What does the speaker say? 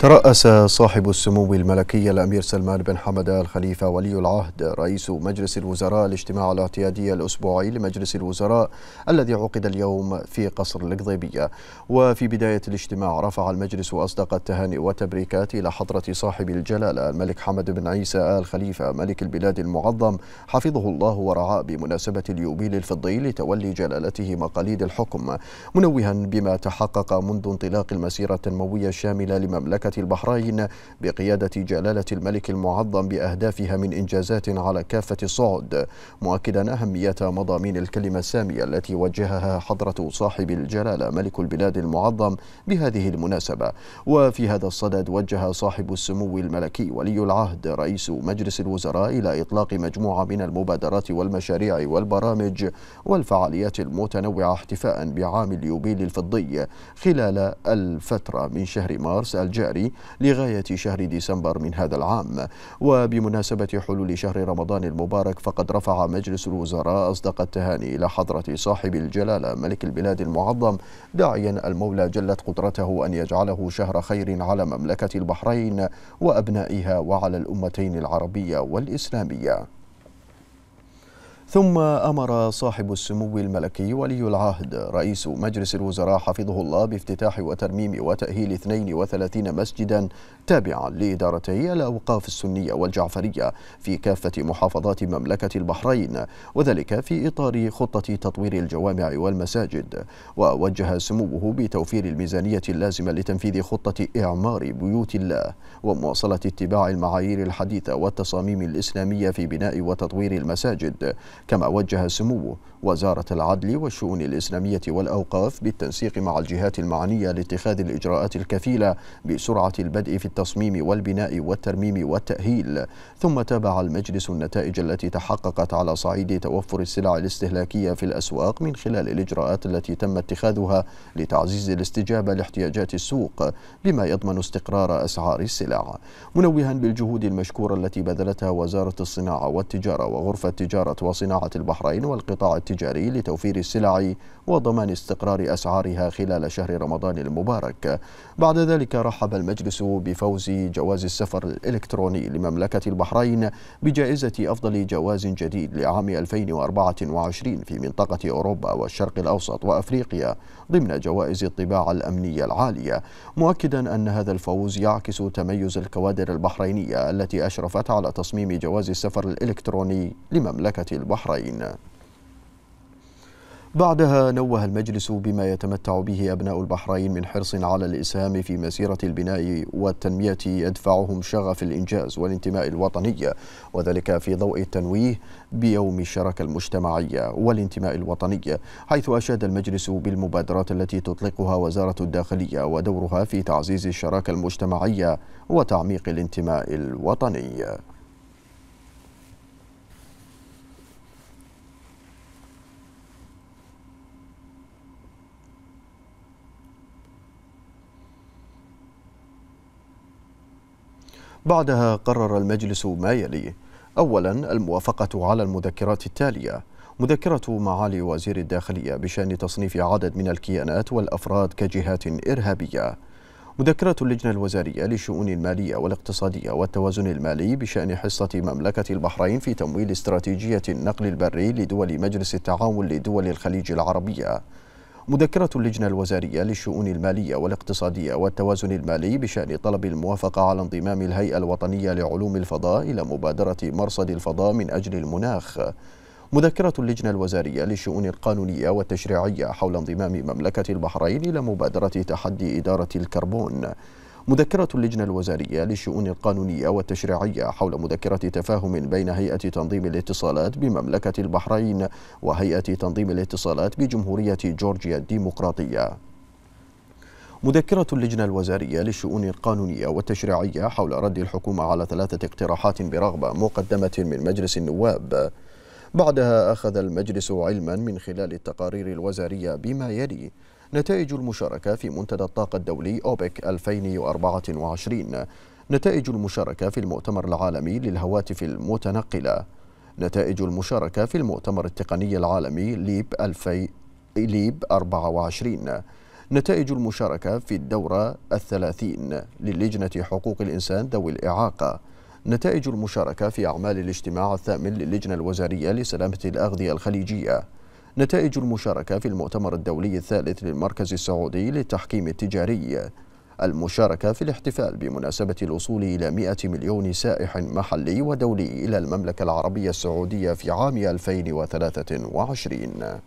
ترأس صاحب السمو الملكي الأمير سلمان بن حمد الخليفة ولي العهد رئيس مجلس الوزراء الاجتماع الاعتيادي الأسبوعي لمجلس الوزراء الذي عقد اليوم في قصر القضيبية وفي بداية الاجتماع رفع المجلس أصدق التهانئ والتبريكات إلى حضرة صاحب الجلالة الملك حمد بن عيسى آل خليفة ملك البلاد المعظم حفظه الله ورعاه بمناسبة اليوبيل الفضي لتولي جلالته مقاليد الحكم منوها بما تحقق منذ انطلاق المسيرة التنموية الشاملة لمملكة البحرين بقيادة جلالة الملك المعظم بأهدافها من إنجازات على كافة الصعد مؤكدا أهمية مضامين الكلمة السامية التي وجهها حضرة صاحب الجلالة ملك البلاد المعظم بهذه المناسبة وفي هذا الصدد وجه صاحب السمو الملكي ولي العهد رئيس مجلس الوزراء إلى إطلاق مجموعة من المبادرات والمشاريع والبرامج والفعاليات المتنوعة احتفاء بعام اليوبيل الفضي خلال الفترة من شهر مارس الجاري الجاري لغاية شهر ديسمبر من هذا العام وبمناسبة حلول شهر رمضان المبارك فقد رفع مجلس الوزراء أصدق التهاني إلى حضرة صاحب الجلالة ملك البلاد المعظم داعيا المولى جلت قدرته أن يجعله شهر خير على مملكة البحرين وأبنائها وعلى الأمتين العربية والإسلامية ثم أمر صاحب السمو الملكي ولي العهد رئيس مجلس الوزراء حفظه الله بافتتاح وترميم وتأهيل 32 مسجدا تابعا لإدارتي الأوقاف السنية والجعفرية في كافة محافظات مملكة البحرين وذلك في إطار خطة تطوير الجوامع والمساجد ووجه سموه بتوفير الميزانية اللازمة لتنفيذ خطة إعمار بيوت الله ومواصلة اتباع المعايير الحديثة والتصاميم الإسلامية في بناء وتطوير المساجد كما وجه سمو وزارة العدل والشؤون الإسلامية والأوقاف بالتنسيق مع الجهات المعنية لاتخاذ الإجراءات الكفيلة بسرعة البدء في التصميم والبناء والترميم والتأهيل ثم تابع المجلس النتائج التي تحققت على صعيد توفر السلع الاستهلاكية في الأسواق من خلال الإجراءات التي تم اتخاذها لتعزيز الاستجابة لاحتياجات السوق بما يضمن استقرار أسعار السلع منوها بالجهود المشكورة التي بذلتها وزارة الصناعة والتجارة وغرفة تجارة وصناعة صناعة البحرين والقطاع التجاري لتوفير السلع وضمان استقرار أسعارها خلال شهر رمضان المبارك بعد ذلك رحب المجلس بفوز جواز السفر الإلكتروني لمملكة البحرين بجائزة أفضل جواز جديد لعام 2024 في منطقة أوروبا والشرق الأوسط وأفريقيا ضمن جوائز الطباعة الأمنية العالية مؤكدا أن هذا الفوز يعكس تميز الكوادر البحرينية التي أشرفت على تصميم جواز السفر الإلكتروني لمملكة البحرين البحرين بعدها نوه المجلس بما يتمتع به أبناء البحرين من حرص على الإسهام في مسيرة البناء والتنمية يدفعهم شغف الإنجاز والانتماء الوطني وذلك في ضوء التنويه بيوم الشراكة المجتمعية والانتماء الوطني حيث أشاد المجلس بالمبادرات التي تطلقها وزارة الداخلية ودورها في تعزيز الشراكة المجتمعية وتعميق الانتماء الوطني بعدها قرر المجلس ما يلي أولا الموافقة على المذكرات التالية مذكرة معالي وزير الداخلية بشأن تصنيف عدد من الكيانات والأفراد كجهات إرهابية مذكرة اللجنة الوزارية للشؤون المالية والاقتصادية والتوازن المالي بشأن حصة مملكة البحرين في تمويل استراتيجية النقل البري لدول مجلس التعاون لدول الخليج العربية مذكرة اللجنة الوزارية للشؤون المالية والاقتصادية والتوازن المالي بشأن طلب الموافقة على انضمام الهيئة الوطنية لعلوم الفضاء إلى مبادرة مرصد الفضاء من أجل المناخ مذكرة اللجنة الوزارية للشؤون القانونية والتشريعية حول انضمام مملكة البحرين إلى مبادرة تحدي إدارة الكربون مذكرة اللجنة الوزارية للشؤون القانونية والتشريعية حول مذكرة تفاهم بين هيئة تنظيم الاتصالات بمملكة البحرين وهيئة تنظيم الاتصالات بجمهورية جورجيا الديمقراطية مذكرة اللجنة الوزارية للشؤون القانونية والتشريعية حول رد الحكومة على ثلاثة اقتراحات برغبة مقدمة من مجلس النواب بعدها أخذ المجلس علما من خلال التقارير الوزارية بما يلي نتائج المشاركة في منتدى الطاقة الدولي أوبك 2024 نتائج المشاركة في المؤتمر العالمي للهواتف المتنقلة نتائج المشاركة في المؤتمر التقني العالمي ليب 2000 ليب 24 نتائج المشاركة في الدورة الثلاثين للجنة حقوق الإنسان ذوي الإعاقة نتائج المشاركة في أعمال الاجتماع الثامن للجنة الوزارية لسلامة الأغذية الخليجية نتائج المشاركة في المؤتمر الدولي الثالث للمركز السعودي للتحكيم التجاري المشاركة في الاحتفال بمناسبة الوصول إلى 100 مليون سائح محلي ودولي إلى المملكة العربية السعودية في عام 2023